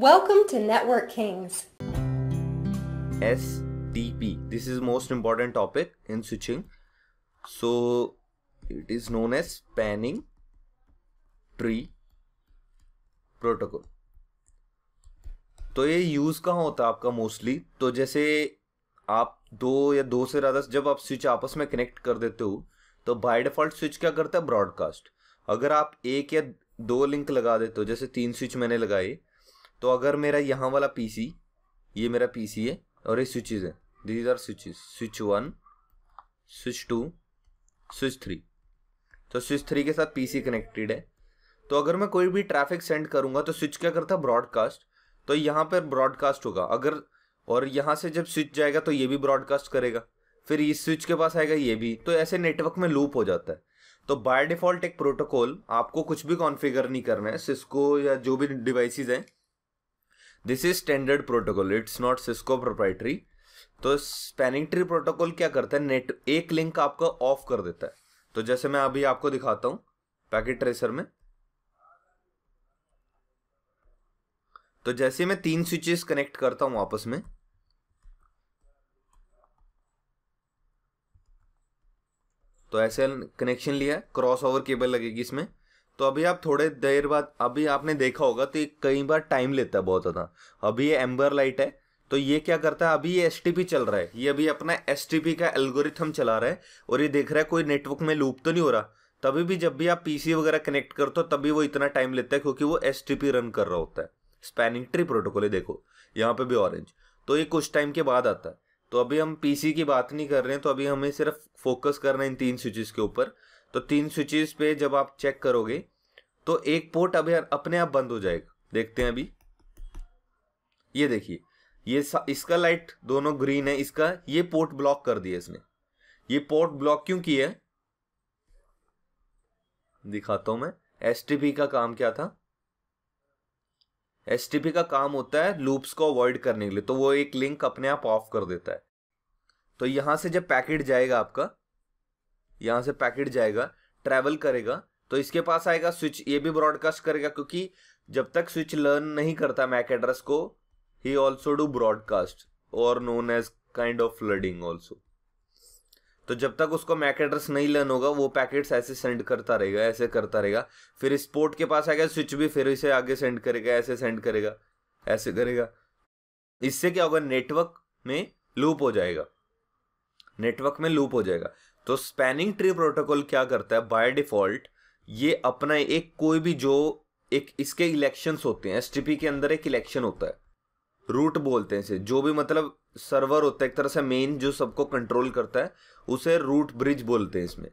Welcome to Network Kings. SDP. This is most important topic in switching. So it is known as spanning tree protocol. तो ये use कहाँ होता है आपका mostly तो जैसे आप दो या दो से ज़्यादा जब आप स्विच आपस में कनेक्ट कर देते हो तो बाय डिफॉल्ट स्विच क्या करता है ब्रॉडकास्ट अगर आप एक या दो लिंक लगा देते हो जैसे तीन स्विच मैंने लगाई तो अगर मेरा यहाँ वाला पीसी ये मेरा पीसी है और ये स्विचेज है these are switches switch one switch two switch three तो स्विच थ्री के साथ पीसी कनेक्टेड है तो अगर मैं कोई भी ट्रैफिक सेंड करूंगा तो स्विच क्या करता है ब्रॉडकास्ट तो यहाँ पर ब्रॉडकास्ट होगा अगर और यहाँ से जब स्विच जाएगा तो ये भी ब्रॉडकास्ट करेगा फिर इस स्विच के पास आएगा ये भी तो ऐसे नेटवर्क में लूप हो जाता है तो बाय डिफ़ॉल्ट एक प्रोटोकॉल आपको कुछ भी कॉन्फ़िगर नहीं करना है सिस्को या जो भी डिवाइसेस हैं this is standard protocol it's not Cisco proprietary तो स्पैनिंग ट्री प्रोटोकॉल क्या करता है नेट एक लिंक आपका ऑफ कर देता है तो जैसे मैं अभी आपको दिखाता हूं पैकेट ट्रेसर में तो जैसे मैं तीन स्विचेस कनेक्ट करता हूं आपस में तो ऐसे कनेक्शन लिया क्रॉस ओवर केबल लगेगी इसमें तो अभी आप थोड़े देर बाद अभी आपने देखा होगा तो ये कई बार टाइम लेता है बहुत ज़्यादा अभी ये एम्बर लाइट है तो ये क्या करता है अभी ये एस चल रहा है ये अभी अपना एस का एल्गोरिथम चला रहा है और ये देख रहा है कोई नेटवर्क में लूप तो नहीं हो रहा तभी भी जब भी आप पीसी वगैरह कनेक्ट करते हो तभी वो इतना टाइम लेता है क्योंकि वो एस रन कर रहा होता है स्पैनिंग ट्री प्रोटोकॉल है देखो यहाँ पे भी ऑरेंज तो ये कुछ टाइम के बाद आता है तो अभी हम पीसी की बात नहीं कर रहे हैं तो अभी हमें सिर्फ फोकस करना है इन तीन स्विचेस के ऊपर तो तीन स्विचेस पे जब आप चेक करोगे तो एक पोर्ट अभी अपने आप बंद हो जाएगा देखते हैं अभी ये देखिए ये इसका लाइट दोनों ग्रीन है इसका ये पोर्ट ब्लॉक कर दिया इसने ये पोर्ट ब्लॉक क्यों किया है दिखाता हूं मैं एस का काम क्या था एस का काम होता है लूप्स को अवॉइड करने के लिए तो वो एक लिंक अपने आप ऑफ कर देता है तो यहां से जब पैकेट जाएगा आपका यहां से पैकेट जाएगा ट्रेवल करेगा तो इसके पास आएगा स्विच ये भी ब्रॉडकास्ट करेगा क्योंकि जब तक स्विच लर्न नहीं करता मैक एड्रेस को ही ऑल्सो डू ब्रॉडकास्ट और known as kind of flooding also तो जब तक उसको मैक एड्रेस नहीं लर्न होगा वो पैकेट्स ऐसे सेंड करता रहेगा ऐसे करता रहेगा फिर इस पोर्ट के पास आएगा स्विच भी फिर इसे आगे सेंड करेगा ऐसे सेंड करेगा ऐसे करेगा इससे क्या होगा नेटवर्क में लूप हो जाएगा नेटवर्क में लूप हो जाएगा तो स्पैनिंग ट्री प्रोटोकॉल क्या करता है बाय डिफॉल्ट ये अपना एक कोई भी जो एक इसके इलेक्शन होते हैं एसटीपी के अंदर एक इलेक्शन होता है रूट बोलते हैं इसे जो भी मतलब सर्वर होता है एक तरह से मेन जो सबको कंट्रोल करता है उसे रूट ब्रिज बोलते हैं इसमें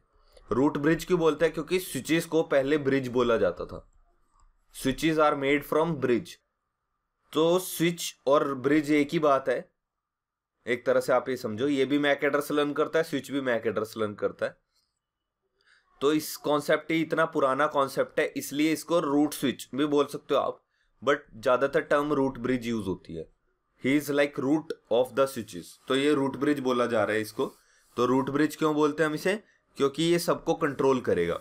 रूट ब्रिज क्यों बोलते हैं क्योंकि स्विचेस को पहले ब्रिज बोला जाता था switches are made from bridge तो स्विच और ब्रिज एक ही बात है एक तरह से आप ये समझो ये भी मैक एड्रेस लर्न करता है स्विच भी मैक एड्रेस लर्न करता है तो इस कॉन्सेप्ट ही इतना पुराना कॉन्सेप्ट है इसलिए इसको रूट स्विच भी बोल सकते हो आप बट ज़्यादातर टर्म रूट ब्रिज यूज होती है he is like root of the switches तो ये रूट ब्रिज बोला जा रहा है इसको तो रूट ब्रिज क्यों बोलते हैं हम इसे क्योंकि ये सबको कंट्रोल करेगा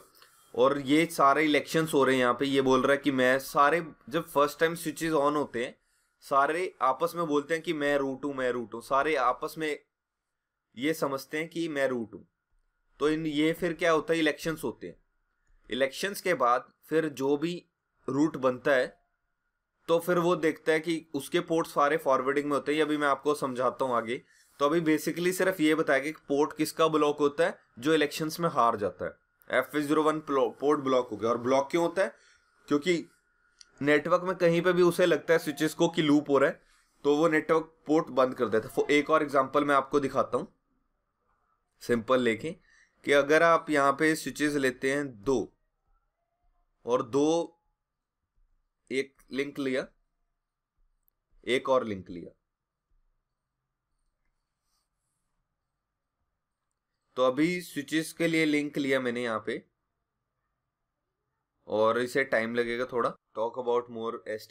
और ये सारे इलेक्शन हो रहे हैं यहाँ पे ये बोल रहा है कि मैं सारे जब फर्स्ट टाइम स्विचेस ऑन होते हैं सारे आपस में बोलते हैं कि मैं रूट हूँ मैं रूट हूँ सारे आपस में ये समझते हैं कि मैं रूट हूँ तो इन ये फिर क्या होता है इलेक्शंस होते हैं इलेक्शंस के बाद फिर जो भी रूट बनता है तो फिर वो देखता है कि उसके पोर्ट सारे फॉरवर्डिंग में होते हैं अभी मैं आपको समझाता हूँ आगे तो अभी बेसिकली सिर्फ ये बताएगा कि पोर्ट किसका ब्लॉक होता है जो इलेक्शंस में हार जाता है F zero one port block हो गया और ब्लॉक क्यों होता है क्योंकि नेटवर्क में कहीं पे भी उसे लगता है स्विचेस को कि लूप हो रहा है तो वो नेटवर्क पोर्ट बंद कर देता है एक और एग्जांपल मैं आपको दिखाता हूँ सिंपल लेके कि अगर आप यहां पे स्विचेस लेते हैं दो और दो एक लिंक लिया एक और लिंक लिया तो अभी स्विचेस के लिए लिंक लिया मैंने यहां पे और इसे टाइम लगेगा थोड़ा टॉक अबाउट मोर एस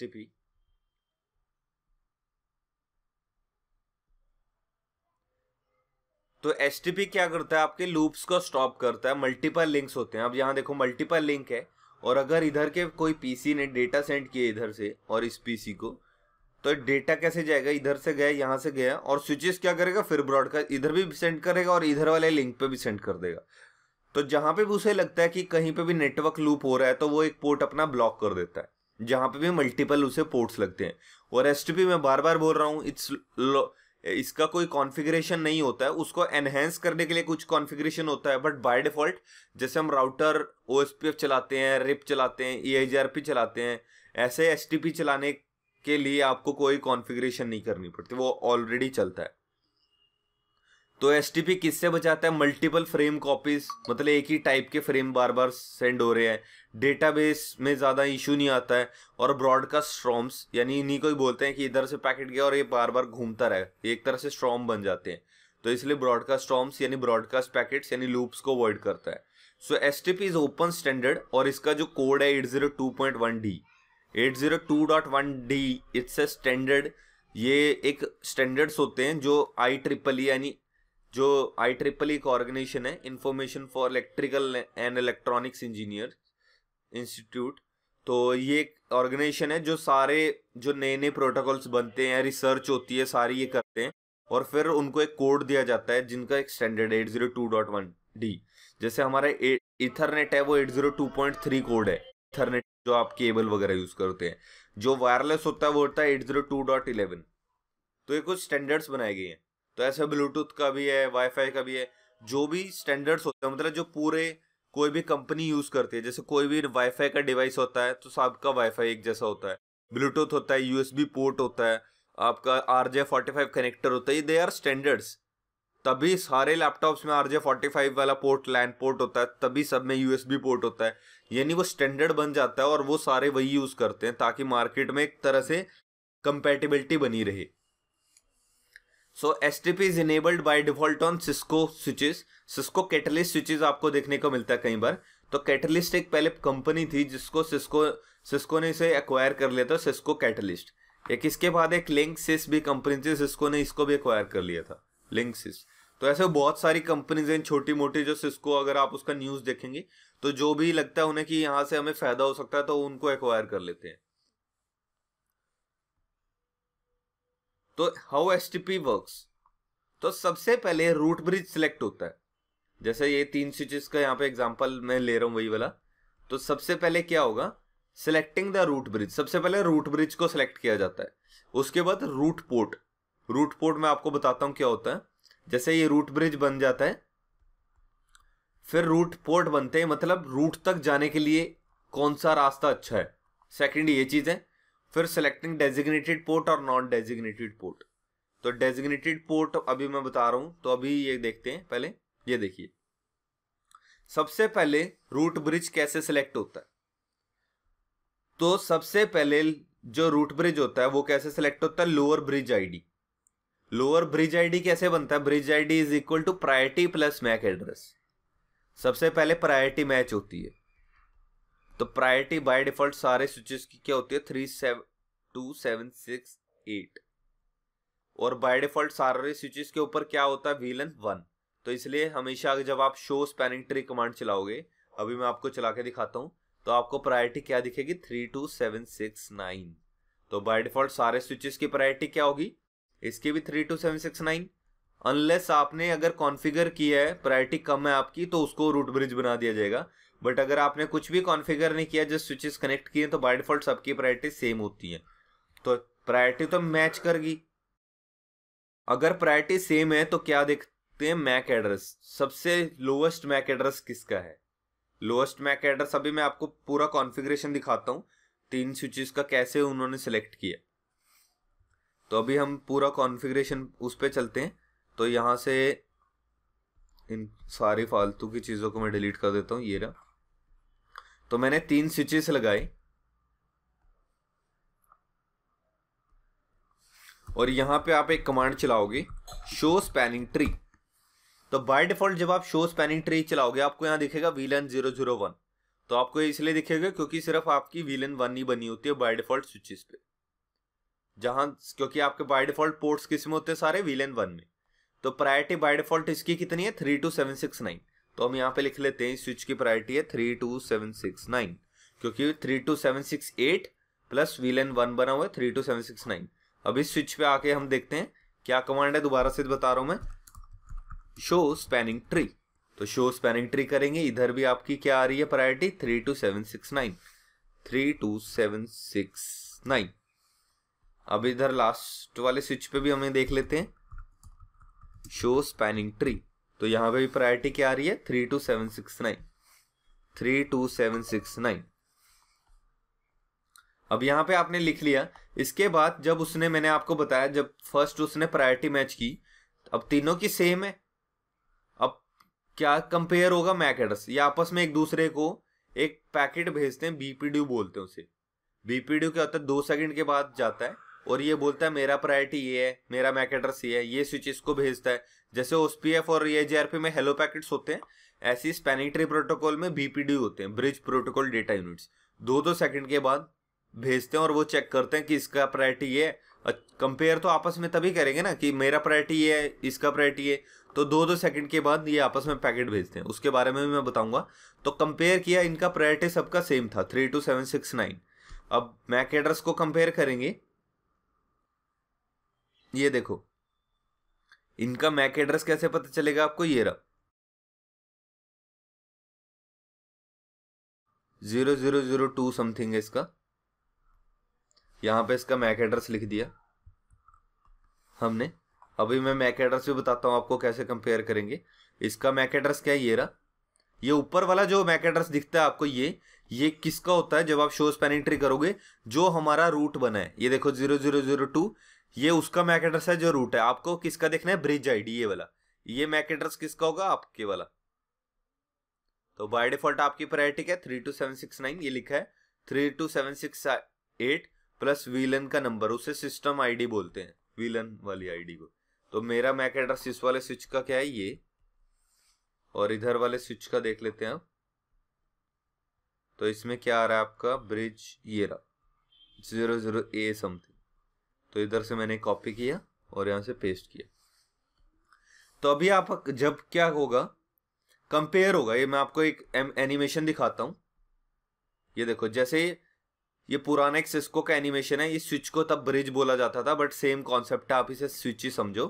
तो एस क्या करता है आपके लूप्स को स्टॉप करता है मल्टीपल लिंक्स होते हैं अब यहाँ देखो मल्टीपल लिंक है और अगर इधर के कोई पीसी ने डेटा सेंड किया इधर से और इस पीसी को तो डेटा कैसे जाएगा इधर से गया यहाँ से गया और स्विचेस क्या करेगा फिर ब्रॉडकास्ट इधर भी सेंड करेगा और इधर वाले लिंक पे भी सेंड कर देगा तो जहाँ पे भी उसे लगता है कि कहीं पे भी नेटवर्क लूप हो रहा है तो वो एक पोर्ट अपना ब्लॉक कर देता है जहाँ पे भी मल्टीपल उसे पोर्ट्स लगते हैं और एस में बार बार बोल रहा हूँ इट्स इसका कोई कॉन्फ़िगरेशन नहीं होता है उसको एनहेंस करने के लिए कुछ कॉन्फ़िगरेशन होता है बट बाय डिफ़ॉल्ट जैसे हम राउटर ओ चलाते हैं रिप चलाते हैं ई e चलाते हैं ऐसे एस चलाने के लिए आपको कोई कॉन्फ़िगरेशन नहीं करनी पड़ती वो ऑलरेडी चलता है तो एस किससे बचाता है मल्टीपल फ्रेम कॉपीज मतलब एक ही टाइप के फ्रेम बार बार सेंड हो रहे हैं डेटाबेस में ज़्यादा इशू नहीं आता है और ब्रॉडकास्ट स्ट्रॉम्स यानी इन्हीं को ही बोलते हैं कि इधर से पैकेट गया और ये बार बार घूमता रहे एक तरह से स्ट्रॉम बन जाते हैं तो इसलिए ब्रॉडकास्ट स्ट्रॉम्स यानी ब्रॉडकास्ट पैकेट्स यानी लूप्स को अवॉइड करता है so S T P is open standard और इसका जो कोड है eight zero two point one D eight zero two dot one D it's a standard ये एक स्टैंडर्ड्स होते हैं जो आई ट्रिपल ई यानी जो आई ट्रिपल एक ऑर्गेनाइजेशन है information for electrical and electronics engineer institute तो ये एक ऑर्गेनाइजेशन है जो सारे जो नए नए प्रोटोकॉल्स बनते हैं रिसर्च होती है सारी ये करते हैं और फिर उनको एक कोड दिया जाता है जिनका एक standard eight zero two dot one D जैसे हमारा इथरनेट है वो eight zero two point three code है इथरनेट जो आप केबल वगैरह यूज करते हैं जो वायरलेस होता है वो होता है eight zero two dot eleven तो ये कुछ स्टैंडर्ड्स बनाए गए हैं तो ऐसे ब्लूटूथ का भी है वाईफाई का भी है जो भी स्टैंडर्ड्स होते हैं मतलब जो पूरे कोई भी कंपनी यूज़ करती है जैसे कोई भी वाईफाई का डिवाइस होता है तो सबका वाईफाई एक जैसा होता है ब्लूटूथ होता है यूएसबी पोर्ट होता है आपका R J forty five connector होता है दे आर स्टैंडर्ड्स तभी सारे लैपटॉप्स में आर जे फोर्टी फाइव वाला पोर्ट लैंड पोर्ट होता है तभी सब में यू एस बी पोर्ट होता है यानी वो स्टैंडर्ड बन जाता है और वो सारे वही यूज़ करते हैं ताकि मार्केट में एक तरह से कंपेटिबिलिटी बनी रहे so S T P is enabled by default on Cisco switches Cisco Catalyst switches आपको देखने को मिलता है कई बार तो कैटलिस्ट एक पहले कंपनी थी जिसको सिस्को सिस्को ने इसे एक्वायर कर लिया था सिस्को कैटलिस्ट एक इसके बाद एक लिंक सिस भी कंपनी थी सिस्को ने इसको भी एक्वायर कर लिया था लिंक सिस तो ऐसे बहुत सारी कंपनीज हैं छोटी मोटी जो सिस्को अगर आप उसका न्यूज़ देखेंगे तो जो भी लगता है उन्हें कि यहाँ से हमें फ़ायदा हो सकता है तो उनको एक्वायर कर लेते हैं तो how S T P works तो सबसे पहले रूट ब्रिज सिलेक्ट होता है जैसे ये तीन स्विचेस का यहाँ पे एग्जांपल मैं ले रहा हूँ वही वाला तो सबसे पहले क्या होगा सिलेक्टिंग द रूट ब्रिज सबसे पहले रूट ब्रिज को सिलेक्ट किया जाता है उसके बाद रूट पोर्ट रूट पोर्ट मैं आपको बताता हूँ क्या होता है जैसे ये रूट ब्रिज बन जाता है फिर रूट पोर्ट बनते हैं मतलब रूट तक जाने के लिए कौन सा रास्ता अच्छा है सेकेंड ये चीज़ है फिर सेलेक्टिंग डेजिग्नेटेड पोर्ट और नॉन डेजिग्नेटेड पोर्ट तो डेजिग्नेटेड पोर्ट अभी मैं बता रहा हूँ तो अभी ये देखते हैं पहले ये देखिए सबसे पहले रूट ब्रिज कैसे सिलेक्ट होता है तो सबसे पहले जो रूट ब्रिज होता है वो कैसे सिलेक्ट होता है lower bridge ID lower bridge ID कैसे बनता है bridge ID is equal to priority plus MAC address सबसे पहले प्रायोरिटी मैच होती है तो प्रायोरिटी बाय डिफॉल्ट सारे स्विचेस की क्या होती है three seven two seven six eight और बाय डिफॉल्ट सारे स्विचेस के ऊपर क्या होता है वीलन वन तो इसलिए हमेशा जब आप शो स्पैनिंग ट्री कमांड चलाओगे अभी मैं आपको चला के दिखाता हूँ तो आपको प्रायोरिटी क्या दिखेगी three two seven six nine तो बाय डिफॉल्ट सारे स्विचेस की प्रायोरिटी क्या होगी इसकी भी three two seven six nine unless आपने अगर कॉन्फ़िगर किया है प्रायोरिटी कम है आपकी तो उसको रूट ब्रिज बना दिया जाएगा बट अगर आपने कुछ भी कॉन्फ़िगर नहीं किया जस्ट स्विचेस कनेक्ट किए तो बाई डिफॉल्ट सबकी प्रायोरिटी सेम होती है तो प्रायोरिटी तो मैच करगी अगर प्रायोरिटी सेम है तो क्या देखते हैं मैक एड्रेस सबसे लोवेस्ट मैक एड्रेस किसका है लोवेस्ट मैक एड्रेस अभी मैं आपको पूरा कॉन्फ़िगरेशन दिखाता हूँ तीन स्विचेस का कैसे उन्होंने सेलेक्ट किया तो अभी हम पूरा कॉन्फ़िगरेशन उस पर चलते हैं तो यहाँ से इन सारी फालतू की चीज़ों को मैं डिलीट कर देता हूँ ये रहा तो मैंने तीन स्विचेस लगाए और यहाँ पे आप एक कमांड चलाओगे शो स्पैनिंग ट्री तो बाय डिफॉल्ट जब आप शो स्पैनिंग ट्री चलाओगे आपको यहाँ दिखेगा वीलन जीरो जीरो वन तो आपको इसलिए दिखेगा क्योंकि सिर्फ आपकी वीलन वन ही बनी होती है बाय डिफॉल्ट स्विचेस पे जहां क्योंकि आपके बाय डिफॉल्ट पोर्ट्स किस में होते हैं सारे वीलन वन में तो प्रायोरिटी बाय डिफॉल्ट इसकी कितनी है three two seven six nine तो हम यहाँ पे लिख लेते हैं स्विच की प्रायोरिटी है three two seven six nine क्योंकि three two seven six eight plus V one बना हुआ है three two seven six nine अब इस स्विच पे आके हम देखते हैं क्या कमांड है दोबारा से बता रहा हूं मैं शो स्पैनिंग ट्री तो शो स्पैनिंग ट्री करेंगे इधर भी आपकी क्या आ रही है priority three two seven six nine three two seven six nine अब इधर लास्ट वाले स्विच पे भी हमें देख लेते हैं शो स्पैनिंग ट्री तो यहां पे भी प्रायोरिटी क्या आ रही है three two seven six nine three two seven six nine अब यहां पे आपने लिख लिया इसके बाद जब उसने मैंने आपको बताया जब फर्स्ट उसने प्रायोरिटी मैच की अब तीनों की सेम है अब क्या कंपेयर होगा मैक एड्रेस ये आपस में एक दूसरे को एक पैकेट भेजते हैं बीपीडीयू बोलते हैं उसे बीपीडीयू क्या होता है दो सेकंड के बाद जाता है और ये बोलता है मेरा प्रायोरिटी ये है मेरा मैक एड्रेस ये है ये स्विच इसको भेजता है जैसे ओसपीएफ और ये जे में हेलो पैकेट्स होते हैं ऐसी स्पेनिटरी प्रोटोकॉल में बीपीडी होते हैं ब्रिज प्रोटोकॉल डेटा यूनिट्स दो दो सेकंड के बाद भेजते हैं और वो चेक करते हैं कि इसका प्रायोरिटी ये है कंपेयर तो आपस में तभी करेंगे ना कि मेरा प्रायोरिटी ये है इसका प्रायोरिटी ये तो दो दो सेकंड के बाद ये आपस में पैकेट भेजते हैं उसके बारे में भी मैं बताऊंगा तो कंपेयर किया इनका प्रायोरिटी सबका सेम था three two seven six nine अब मैक एड्रेस को कंपेयर करेंगे ये देखो इनका मैक एड्रेस कैसे पता चलेगा आपको ये रहा zero zero zero two something है इसका यहां पे इसका मैक एड्रेस लिख दिया हमने अभी मैं मैक एड्रेस भी बताता हूं आपको कैसे कंपेयर करेंगे इसका मैक एड्रेस क्या है ये रहा ये ऊपर वाला जो मैक एड्रेस दिखता है आपको ये ये किसका होता है जब आप शोज पेनिट्री करोगे जो हमारा रूट बना है ये देखो जीरो जीरो जीरो टू ये उसका मैक एड्रेस है जो रूट है आपको किसका देखना है ब्रिज आईडी ये वाला ये मैक एड्रेस किसका होगा आपके वाला तो बाय डिफॉल्ट आपकी प्रायोरिटी क्या three two seven six nine ये लिखा है three two seven six eight plus VLAN का नंबर उसे सिस्टम आईडी बोलते हैं वीलन वाली आईडी को तो मेरा मैक एड्रेस इस वाले स्विच का क्या है ये और इधर वाले स्विच का देख लेते हैं आप तो इसमें क्या आ रहा है आपका ब्रिज ये रहा जीरो जीरो ए समथिंग तो इधर से मैंने कॉपी किया और यहां से पेस्ट किया तो अभी आप जब क्या होगा कंपेयर होगा ये मैं आपको एक एनिमेशन दिखाता हूं ये देखो जैसे ये पुराना एक सिस्को का एनिमेशन है ये स्विच को तब ब्रिज बोला जाता था बट सेम कॉन्सेप्ट है आप इसे स्विच ही समझो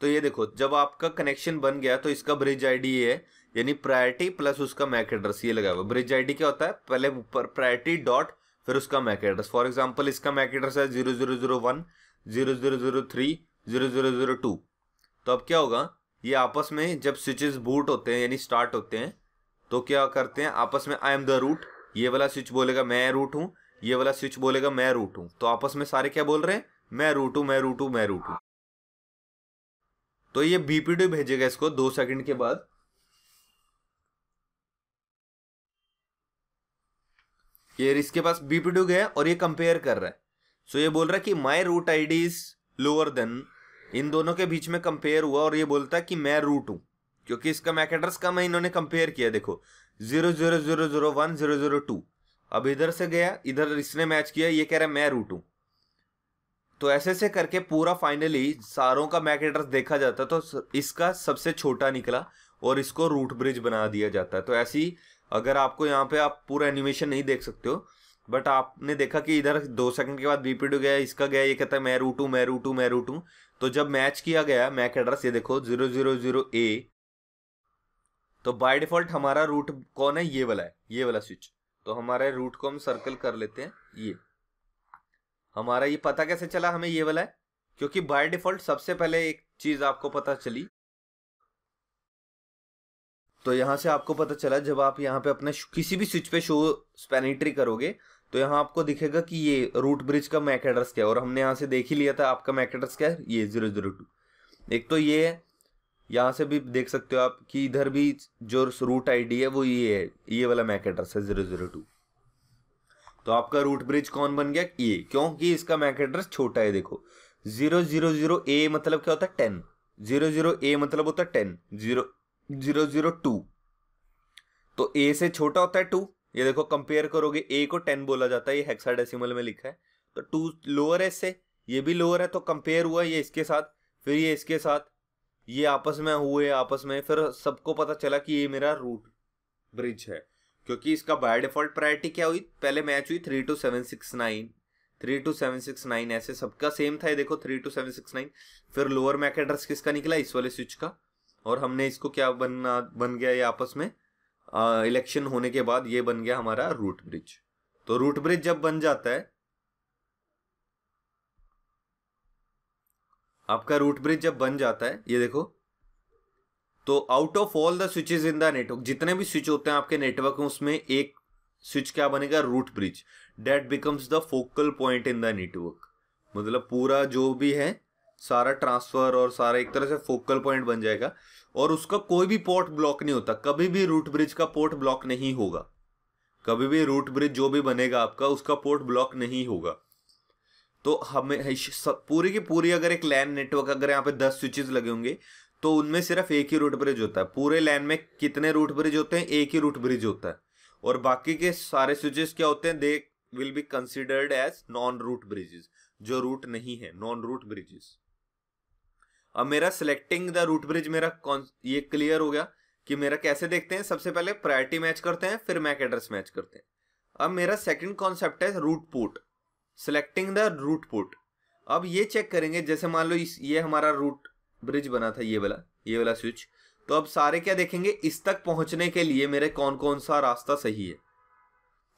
तो ये देखो जब आपका कनेक्शन बन गया तो इसका ब्रिज आईडी ये है यानी प्रायोरिटी प्लस उसका मैक एड्रेस ये लगा हुआ ब्रिज आईडी क्या होता है पहले ऊपर प्रायोरिटी डॉट फिर उसका मैक एड्रेस फॉर एग्जाम्पल इसका मैक एड्रेस है zero zero zero one zero zero zero three zero zero zero two तो अब क्या होगा ये आपस में जब स्विचेस बूट होते हैं यानी स्टार्ट होते हैं तो क्या करते हैं आपस में आई एम द रूट ये वाला स्विच बोलेगा मैं रूट हूँ ये वाला स्विच बोलेगा मैं रूट हूँ तो आपस में सारे क्या बोल रहे हैं मैं रूट हूँ मैं रूट हूँ मैं रूट हूँ तो ये बीपीडी भेजेगा इसको दो सेकंड के बाद ये इसके पास बीपीडुग गया और ये कंपेयर कर रहा है सो so ये बोल रहा है कि my root I D is lower than इन दोनों के बीच में कंपेयर हुआ और ये बोलता है कि मैं रूट हूँ क्योंकि इसका मैक एड्रेस कम है इन्होंने कंपेयर किया देखो zero zero zero zero one zero zero two अब इधर से गया इधर इसने मैच किया ये कह रहा है मैं रूट हूँ तो ऐसे ऐसे करके पूरा फाइनली सारों का मैक एड्रेस देखा जाता तो इसका सबसे छोटा निकला और इसको रूट ब्रिज बना दिया जाता है तो ऐसी अगर आपको यहाँ पे आप पूरा एनिमेशन नहीं देख सकते हो बट आपने देखा कि इधर दो सेकंड के बाद बीपीडू गया इसका गया ये कहता है मैं रूटू मैं रूटू मैं रूटू तो जब मैच किया गया मैक एड्रेस ये देखो जीरो जीरो जीरो ए तो बाय डिफॉल्ट हमारा रूट कौन है ये वाला है ये वाला स्विच तो हमारे रूट को हम सर्कल कर लेते हैं ये हमारा ये पता कैसे चला हमें ये वाला है क्योंकि बाय डिफॉल्ट सबसे पहले एक चीज आपको पता चली तो यहाँ से आपको पता चला जब आप यहाँ पे अपने किसी भी स्विच पे शो स्पेनिट्री करोगे तो यहाँ आपको दिखेगा कि ये रूट ब्रिज का मैक एड्रेस क्या है और हमने यहाँ से देख ही लिया था आपका मैक एड्रेस क्या है ये जीरो जीरो टू एक तो ये है यहाँ से भी देख सकते हो आप कि इधर भी जो रूट आईडी है वो ये है ये वाला मैक एड्रेस है जीरो जीरो टू तो आपका रूट ब्रिज कौन बन गया ये क्योंकि इसका मैक एड्रेस छोटा है देखो जीरो जीरो जीरो ए मतलब क्या होता है टेन जीरो जीरो ए मतलब होता है ten zero zero zero two तो ए से छोटा होता है टू ये देखो कंपेयर करोगे ए को टेन बोला जाता है ये हेक्साडेसिमल में लिखा है तो टू लोअर है इससे ये भी लोअर है तो कंपेयर हुआ ये इसके साथ फिर ये इसके साथ ये आपस में हुए आपस में फिर सबको पता चला कि ये मेरा रूट ब्रिज है क्योंकि इसका बाय डिफॉल्ट प्रायोरिटी क्या हुई पहले मैच हुई three two seven six nine three two seven six nine ऐसे सबका सेम था ये देखो three two seven six nine फिर लोअर एड्रेस किसका निकला इस वाले स्विच का और हमने इसको क्या बनना बन गया ये आपस में इलेक्शन होने के बाद ये बन गया हमारा रूट ब्रिज तो रूट ब्रिज जब बन जाता है आपका रूट ब्रिज जब बन जाता है ये देखो तो out of all the switches in the network जितने भी स्विच होते हैं आपके नेटवर्क में उसमें एक स्विच क्या बनेगा root bridge that becomes the focal point in the network मतलब पूरा जो भी है सारा ट्रांसफर और सारा एक तरह से फोकल पॉइंट बन जाएगा और उसका कोई भी पोर्ट ब्लॉक नहीं होता कभी भी रूट ब्रिज का पोर्ट ब्लॉक नहीं होगा कभी भी रूट ब्रिज जो भी बनेगा आपका उसका पोर्ट ब्लॉक नहीं होगा तो हमें पूरी की पूरी अगर एक लैंड नेटवर्क अगर यहाँ पे दस स्विचेस लगे होंगे तो उनमें सिर्फ एक ही रूट ब्रिज होता है पूरे लैन में कितने रूट ब्रिज होते हैं एक ही रूट ब्रिज होता है और बाकी के सारे स्विचेस क्या होते हैं they will be considered as non root bridges जो रूट नहीं है नॉन रूट ब्रिजेस अब मेरा सिलेक्टिंग द रूट ब्रिज मेरा कौन ये क्लियर हो गया कि मेरा कैसे देखते हैं सबसे पहले प्रायोरिटी मैच करते हैं फिर मैक एड्रेस मैच करते हैं अब मेरा सेकंड कॉन्सेप्ट है root port selecting the root port अब ये चेक करेंगे जैसे मान लो ये हमारा रूट ब्रिज बना था ये वाला ये वाला स्विच तो अब सारे क्या देखेंगे इस तक पहुंचने के लिए मेरे कौन कौन सा रास्ता सही है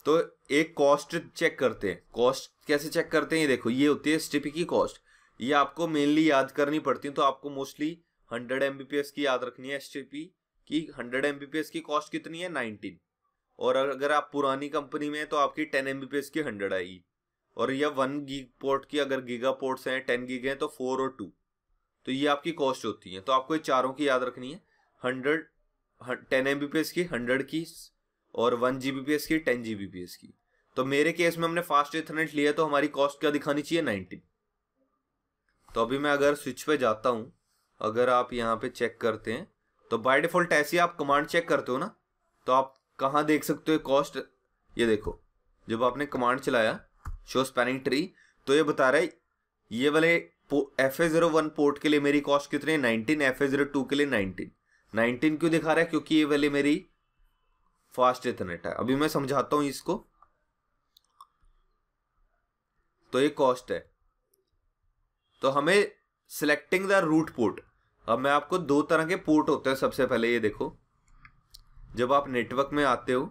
तो एक कॉस्ट चेक करते हैं कॉस्ट कैसे चेक करते हैं ये देखो ये होती है स्टिपी की कॉस्ट ये आपको मेनली याद करनी पड़ती है तो आपको मोस्टली हंड्रेड एम की याद रखनी है एस की हंड्रेड एम की कॉस्ट कितनी है नाइनटीन और अगर आप पुरानी कंपनी में हैं तो आपकी टेन एम की हंड्रेड आएगी और यह वन गीग पोर्ट की अगर गीगा पोर्ट्स हैं टेन गीग हैं तो फोर और टू तो ये आपकी कॉस्ट होती है तो आपको ये चारों की याद रखनी है हंड्रेड टेन एम की हंड्रेड की और वन जी की टेन जी की तो मेरे केस में हमने फास्ट इथरनेट लिया तो हमारी कॉस्ट क्या दिखानी चाहिए नाइनटीन तो अभी मैं अगर स्विच पे जाता हूँ अगर आप यहाँ पे चेक करते हैं तो बाय डिफॉल्ट ऐसे आप कमांड चेक करते हो ना तो आप कहाँ देख सकते हो कॉस्ट ये देखो जब आपने कमांड चलाया शो स्पैनिंग ट्री तो ये बता रहा है ये वाले F A zero one port के लिए मेरी कॉस्ट कितनी है nineteen F A zero two के लिए नाइनटीन नाइनटीन क्यों दिखा रहा है क्योंकि ये वाले मेरी फास्ट इथरनेट है अभी मैं समझाता हूँ इसको तो ये कॉस्ट है तो हमें सिलेक्टिंग द रूट पोर्ट अब मैं आपको दो तरह के पोर्ट होते हैं सबसे पहले ये देखो जब आप नेटवर्क में आते हो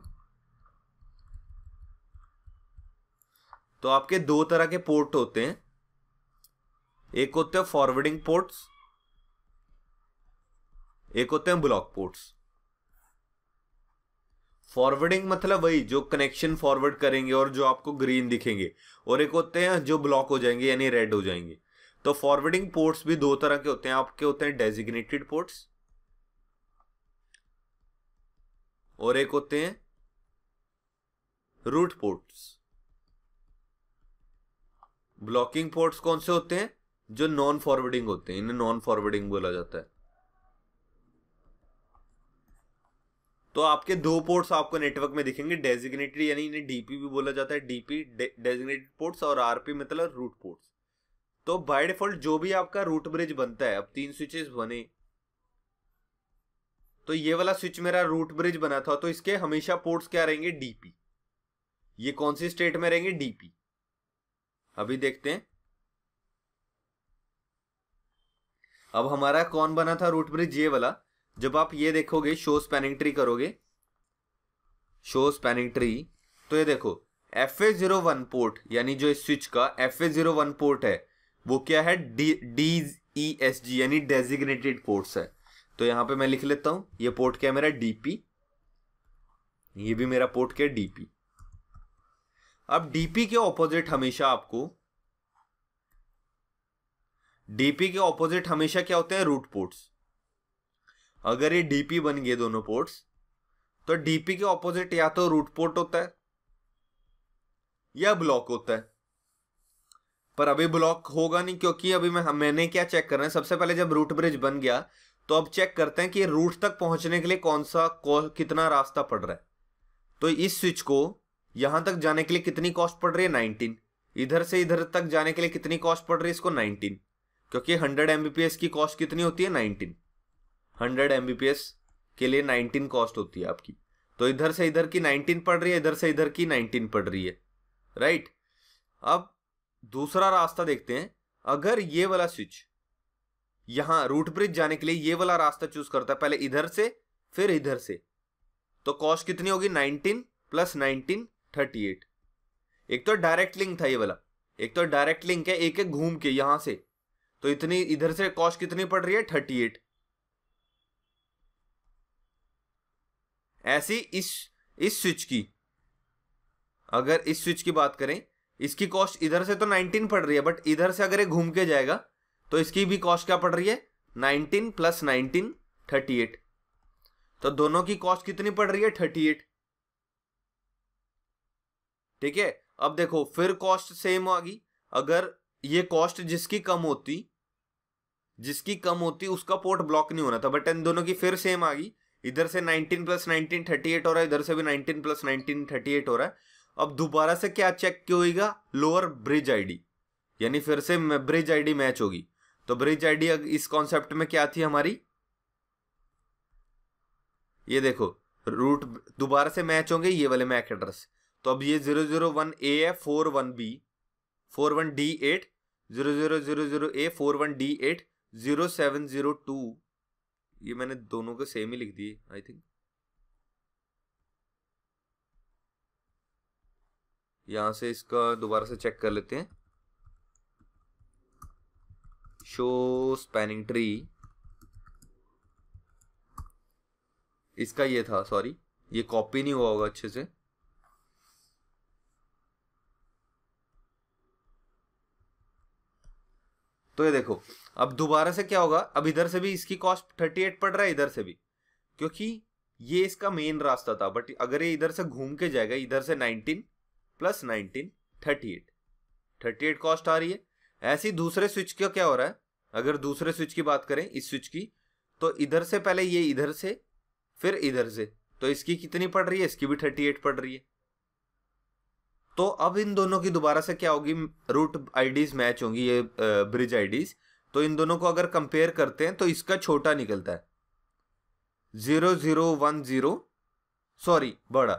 तो आपके दो तरह के पोर्ट होते हैं एक होते हैं फॉरवर्डिंग पोर्ट्स एक होते हैं ब्लॉक पोर्ट्स फॉरवर्डिंग मतलब वही जो कनेक्शन फॉरवर्ड करेंगे और जो आपको ग्रीन दिखेंगे और एक होते हैं जो ब्लॉक हो जाएंगे यानी रेड हो जाएंगे तो फॉरवर्डिंग पोर्ट्स भी दो तरह के होते हैं आपके होते हैं डेजिग्नेटेड पोर्ट्स और एक होते हैं रूट पोर्ट्स ब्लॉकिंग पोर्ट्स कौन से होते हैं जो नॉन फॉरवर्डिंग होते हैं इन्हें नॉन फॉरवर्डिंग बोला जाता है तो आपके दो पोर्ट्स आपको नेटवर्क में दिखेंगे डेजिग्नेटेड यानी इन्हें डीपी भी बोला जाता है डीपी डेजिग्नेटेड पोर्ट्स और आरपी मतलब रूट पोर्ट्स तो बाय डिफॉल्ट जो भी आपका रूट ब्रिज बनता है अब तीन स्विचेस बने तो ये वाला स्विच मेरा रूट ब्रिज बना था तो इसके हमेशा पोर्ट्स क्या रहेंगे डीपी ये कौन सी स्टेट में रहेंगे डीपी अभी देखते हैं अब हमारा कौन बना था रूट ब्रिज ये वाला जब आप ये देखोगे शो स्पैनिंग ट्री करोगे शो स्पैनिंग ट्री तो ये देखो F A zero one port यानी जो इस स्विच का F A zero one port है वो क्या है डी डी एस जी यानी डेजिग्नेटेड पोर्ट्स है तो यहां पे मैं लिख लेता हूं ये पोर्ट क्या है मेरा डीपी ये भी मेरा पोर्ट क्या है डीपी अब डीपी के ऑपोजिट हमेशा आपको डीपी के ऑपोजिट हमेशा क्या होते हैं रूट पोर्ट्स अगर ये डीपी बन गए दोनों पोर्ट्स तो डीपी के ऑपोजिट या तो रूट पोर्ट होता है या ब्लॉक होता है पर अभी ब्लॉक होगा नहीं क्योंकि अभी मैं हाँ, मैंने क्या चेक करना है सबसे पहले जब रूट ब्रिज बन गया तो अब चेक करते हैं कि रूट तक पहुंचने के लिए कौन सा कौ, कितना रास्ता पड़ रहा है तो इस स्विच को यहां तक जाने के लिए कितनी कॉस्ट पड़ रही है नाइनटीन इधर से इधर तक जाने के लिए कितनी कॉस्ट पड़ रही है इसको नाइनटीन क्योंकि हंड्रेड एम की कॉस्ट कितनी होती है नाइनटीन हंड्रेड एम के लिए नाइनटीन कॉस्ट होती है आपकी तो इधर से इधर की नाइनटीन पड़ रही है इधर से इधर की नाइनटीन पड़ रही है राइट अब दूसरा रास्ता देखते हैं अगर ये वाला स्विच यहां रूट ब्रिज जाने के लिए ये वाला रास्ता चूज करता है पहले इधर से फिर इधर से तो कॉस्ट कितनी होगी 19 प्लस 19 38 एक तो डायरेक्ट लिंक था ये वाला एक तो डायरेक्ट लिंक है एक एक घूम के यहां से तो इतनी इधर से कॉस्ट कितनी पड़ रही है 38 ऐसी इस इस स्विच की अगर इस स्विच की बात करें इसकी कॉस्ट इधर से तो 19 पड़ रही है बट इधर से अगर ये घूम के जाएगा तो इसकी भी कॉस्ट क्या पड़ रही है 19 प्लस 19 38 तो दोनों की कॉस्ट कितनी पड़ रही है 38 ठीक है अब देखो फिर कॉस्ट सेम आ गई अगर ये कॉस्ट जिसकी कम होती जिसकी कम होती उसका पोर्ट ब्लॉक नहीं होना था बट इन दोनों की फिर सेम आ गई इधर से 19 प्लस नाइनटीन थर्टी एट हो रहा है इधर से भी 19 प्लस नाइनटीन थर्टी एट हो रहा है अब दोबारा से क्या चेक होएगा लोअर ब्रिज आईडी यानी फिर से ब्रिज आईडी मैच होगी तो ब्रिज आईडी इस कॉन्सेप्ट में क्या थी हमारी ये देखो रूट दोबारा से मैच होंगे ये वाले मैक एड्रेस तो अब ये जीरो जीरो वन ए है four one B four one D eight zero zero zero zero A four one D eight zero seven zero two ये मैंने दोनों को सेम ही लिख दिए आई थिंक यहां से इसका दोबारा से चेक कर लेते हैं शो स्पैनिंग ट्री इसका ये था सॉरी ये कॉपी नहीं हुआ होगा अच्छे से तो ये देखो अब दोबारा से क्या होगा अब इधर से भी इसकी कॉस्ट थर्टी एट पड़ रहा है इधर से भी क्योंकि ये इसका मेन रास्ता था बट अगर ये इधर से घूम के जाएगा इधर से nineteen plus nineteen thirty eight thirty eight cost आ रही है ऐसी दूसरे स्विच का क्या हो रहा है अगर दूसरे स्विच की बात करें इस स्विच की तो इधर से पहले ये इधर से फिर इधर से तो इसकी कितनी पड़ रही है इसकी भी थर्टी एट पड़ रही है तो अब इन दोनों की दोबारा से क्या होगी रूट आईडीज मैच होंगी ये ब्रिज आईडीज तो इन दोनों को अगर कंपेयर करते हैं तो इसका छोटा निकलता है zero zero one zero sorry बड़ा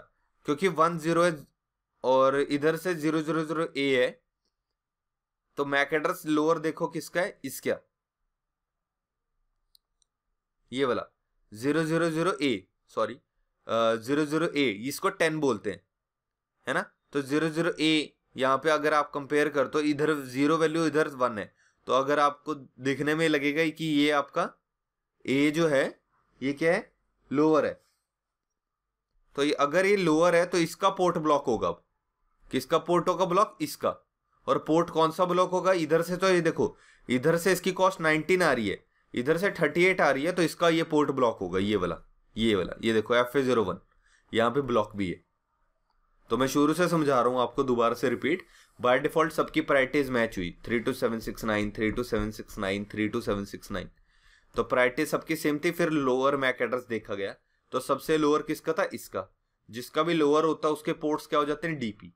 क्योंकि वन जीरो है और इधर से जीरो जीरो जीरो ए है तो मैक एड्रेस लोअर देखो किसका है इसका ये वाला zero zero zero A sorry zero zero A इसको टेन बोलते हैं है ना तो जीरो जीरो ए यहाँ पे अगर आप कंपेयर कर तो इधर जीरो वैल्यू इधर वन है तो अगर आपको दिखने में लगेगा कि ये आपका ए जो है ये क्या है लोअर है तो ये अगर ये लोअर है तो इसका पोर्ट ब्लॉक होगा अब किसका पोर्टो का ब्लॉक इसका और पोर्ट कौन सा ब्लॉक होगा इधर से तो ये देखो इधर से इसकी कॉस्ट नाइनटीन आ रही है इधर से थर्टी एट आ रही है तो इसका ये पोर्ट ब्लॉक होगा ये वाला ये वाला ये देखो एफ ए जीरो वन यहाँ पे ब्लॉक भी है तो मैं शुरू से समझा रहा हूँ आपको दोबारा से रिपीट बाय डिफॉल्ट सबकी प्रायरिटीज मैच हुई three two seven six nine three two seven six nine three two seven six nine तो प्रायरिटी सबकी सेम थी फिर लोअर मैक एड्रेस देखा गया तो सबसे लोअर किसका था इसका जिसका भी लोअर होता है उसके पोर्ट्स क्या हो जाते हैं डीपी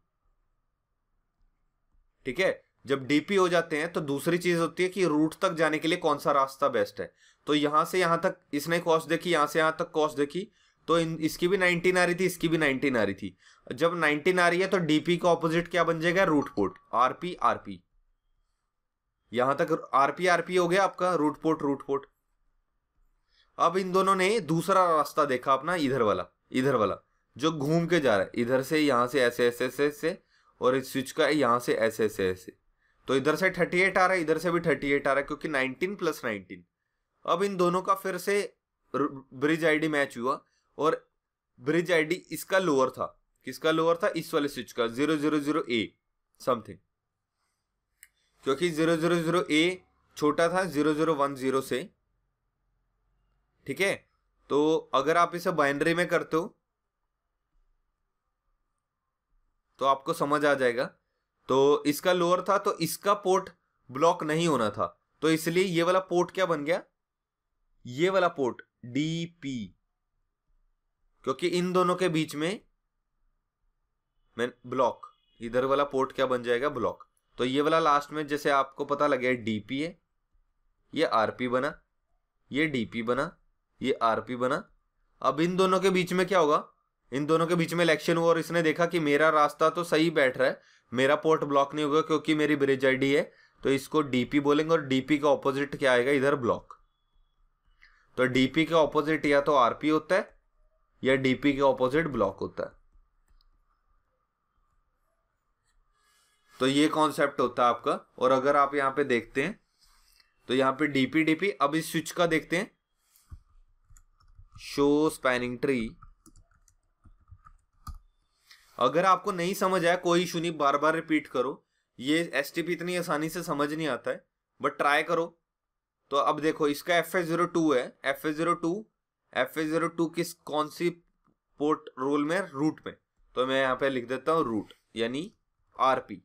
ठीक है जब डीपी हो जाते हैं तो दूसरी चीज होती है कि रूट तक जाने के लिए कौन सा रास्ता बेस्ट है तो यहां से यहां तक इसने कॉस्ट देखी यहां से यहां तक कॉस्ट देखी तो इन इसकी भी नाइनटीन आ रही थी इसकी भी नाइनटीन आ रही थी जब नाइनटीन आ रही है तो डीपी का ऑपोजिट क्या बन जाएगा रूट पोर्ट आरपी आरपी यहां तक आरपी आरपी हो गया आपका रूट पोर्ट रूट पोर्ट अब इन दोनों ने दूसरा रास्ता देखा अपना इधर वाला इधर वाला जो घूम के जा रहा है इधर से यहां से ऐसे ऐसे ऐसे ऐसे और इस स्विच का है यहाँ से ऐसे ऐसे ऐसे तो इधर से थर्टी एट आ रहा है इधर से भी थर्टी एट आ रहा है क्योंकि नाइनटीन प्लस नाइनटीन अब इन दोनों का फिर से ब्रिज आईडी मैच हुआ और ब्रिज आईडी इसका लोअर था किसका लोअर था इस वाले स्विच का zero zero zero A something क्योंकि जीरो जीरो जीरो ए छोटा था जीरो जीरो वन जीरो से ठीक है तो अगर आप इसे बाइनरी में करते हो तो आपको समझ आ जाएगा तो इसका लोअर था तो इसका पोर्ट ब्लॉक नहीं होना था तो इसलिए ये वाला पोर्ट क्या बन गया ये वाला पोर्ट डी पी क्योंकि इन दोनों के बीच में मैं ब्लॉक इधर वाला पोर्ट क्या बन जाएगा ब्लॉक तो ये वाला लास्ट में जैसे आपको पता लगे डीपी है ये आरपी बना ये डीपी बना ये आरपी बना अब इन दोनों के बीच में क्या होगा इन दोनों के बीच में इलेक्शन हुआ और इसने देखा कि मेरा रास्ता तो सही बैठ रहा है मेरा पोर्ट ब्लॉक नहीं होगा क्योंकि मेरी ब्रिज आईडी है तो इसको डीपी बोलेंगे और डीपी का ऑपोजिट क्या आएगा इधर ब्लॉक तो डीपी के ऑपोजिट या तो आरपी होता है या डीपी के ऑपोजिट ब्लॉक होता है तो ये कॉन्सेप्ट होता है आपका और अगर आप यहां पे देखते हैं तो यहां पे डीपी डीपी अब इस स्विच का देखते हैं शो स्पैनिंग ट्री अगर आपको नहीं समझ आया कोई इशू नहीं बार बार रिपीट करो ये एस इतनी आसानी से समझ नहीं आता है बट ट्राई करो तो अब देखो इसका एफ ए ज़ीरो टू है F S zero two F zero two किस कौन सी पोर्ट रोल में रूट में तो मैं यहाँ पे लिख देता हूँ रूट यानी आर पी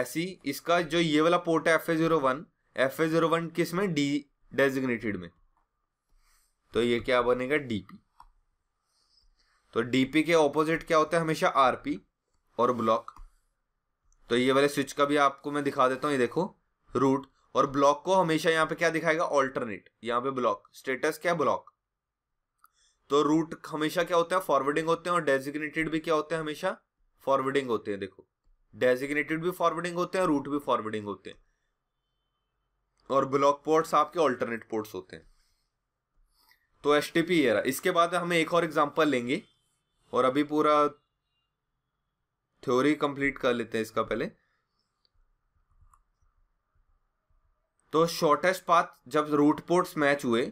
ऐसी इसका जो ये वाला पोर्ट है F A zero one F A zero one किस में डी डेजिग्नेटेड में तो ये क्या बनेगा डी पी तो डीपी के ऑपोजिट क्या होते हैं हमेशा आरपी और ब्लॉक तो ये वाले स्विच का भी आपको मैं दिखा देता हूँ ये देखो रूट और ब्लॉक को हमेशा यहां पे क्या दिखाएगा ऑल्टरनेट यहां पे ब्लॉक स्टेटस क्या ब्लॉक तो रूट हमेशा क्या होता है फॉरवर्डिंग होते हैं और डेजिग्नेटेड भी क्या होते हैं हमेशा फॉरवर्डिंग होते हैं देखो डेजिग्नेटेड भी फॉरवर्डिंग होते हैं रूट भी फॉरवर्डिंग होते हैं और ब्लॉक पोर्ट्स आपके ऑल्टरनेट पोर्ट्स होते हैं तो एस टीपी इसके बाद हम एक और एग्जाम्पल लेंगे और अभी पूरा थ्योरी कंप्लीट कर लेते हैं इसका पहले तो शॉर्टेस्ट पाथ जब रूट पोर्ट्स मैच हुए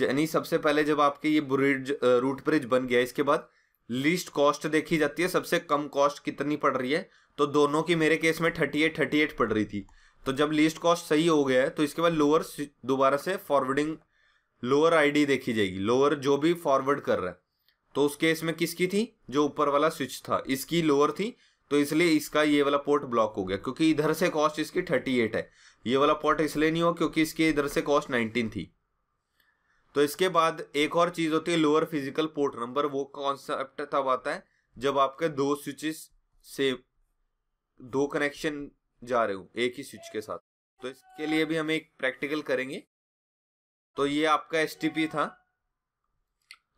यानी सबसे पहले जब आपके ये ब्रिज रूट ब्रिज बन गया इसके बाद लीस्ट कॉस्ट देखी जाती है सबसे कम कॉस्ट कितनी पड़ रही है तो दोनों की मेरे केस में थर्टी एट थर्टी एट पड़ रही थी तो जब लीस्ट कॉस्ट सही हो गया है तो इसके बाद लोअर दोबारा से फॉरवर्डिंग लोअर आईडी देखी जाएगी लोअर जो भी फॉरवर्ड कर रहा है तो उस केस में किसकी थी जो ऊपर वाला स्विच था इसकी लोअर थी तो इसलिए इसका ये वाला पोर्ट ब्लॉक हो गया क्योंकि इधर से कॉस्ट इसकी थर्टी एट है ये वाला पोर्ट इसलिए नहीं हुआ क्योंकि इसके इधर से कॉस्ट नाइनटीन थी तो इसके बाद एक और चीज़ होती है लोअर फिजिकल पोर्ट नंबर वो कॉन्सेप्ट तब आता है जब आपके दो स्विचेस से दो कनेक्शन जा रहे हो एक ही स्विच के साथ तो इसके लिए भी हम एक प्रैक्टिकल करेंगे तो ये आपका एस था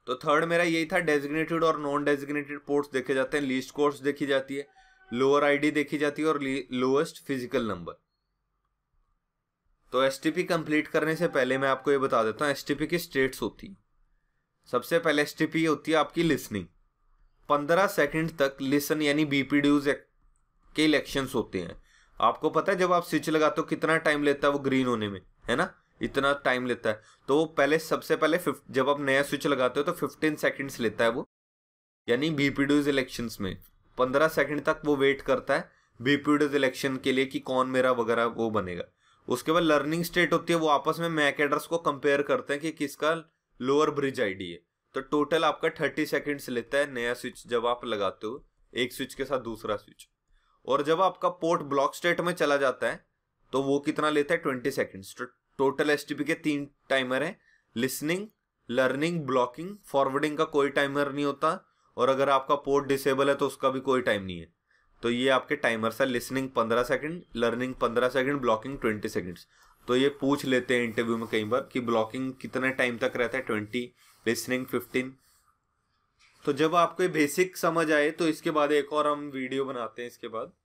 तो थर्ड मेरा यही था डेजिग्नेटेड और नॉन डेजिग्नेटेड पोर्ट्स देखे जाते हैं लीस्ट कोर्स देखी जाती है लोअर आईडी देखी जाती है और लोएस्ट फिजिकल नंबर तो एसटीपी कंप्लीट करने से पहले मैं आपको ये बता देता हूँ एसटीपी की स्टेट्स होती है सबसे पहले एसटीपी होती है आपकी लिसनिंग पंद्रह सेकेंड तक लिसन यानी बीपीडीयूज के इलेक्शन होते हैं आपको पता है जब आप स्विच लगाते हो कितना टाइम लेता है वो ग्रीन होने में है ना इतना टाइम लेता है तो वो पहले सबसे पहले जब आप नया स्विच लगाते हो तो फिफ्टीन सेकेंड्स लेता है वो यानी बीपीडीज इलेक्शन में पंद्रह सेकेंड तक वो वेट करता है बीपीडीज इलेक्शन के लिए कि कौन मेरा वगैरह वो बनेगा उसके बाद लर्निंग स्टेट होती है वो आपस में मैक एड्रेस को कंपेयर करते हैं कि किसका लोअर ब्रिज आईडी है तो टोटल आपका थर्टी सेकेंड्स लेता है नया स्विच जब आप लगाते हो एक स्विच के साथ दूसरा स्विच और जब आपका पोर्ट ब्लॉक स्टेट में चला जाता है तो वो कितना लेता है ट्वेंटी सेकेंड्स तो टोटल एस के तीन टाइमर हैं लिसनिंग लर्निंग ब्लॉकिंग फॉरवर्डिंग का कोई टाइमर नहीं होता और अगर आपका पोर्ट डिसेबल है तो उसका भी कोई टाइम नहीं है तो ये आपके टाइमर्स है लिसनिंग पंद्रह सेकंड लर्निंग पंद्रह सेकंड ब्लॉकिंग ट्वेंटी सेकंड्स तो ये पूछ लेते हैं इंटरव्यू में कई बार कि ब्लॉकिंग कितने टाइम तक रहता है ट्वेंटी लिसनिंग फिफ्टीन तो जब आपको बेसिक समझ आए तो इसके बाद एक और हम वीडियो बनाते हैं इसके बाद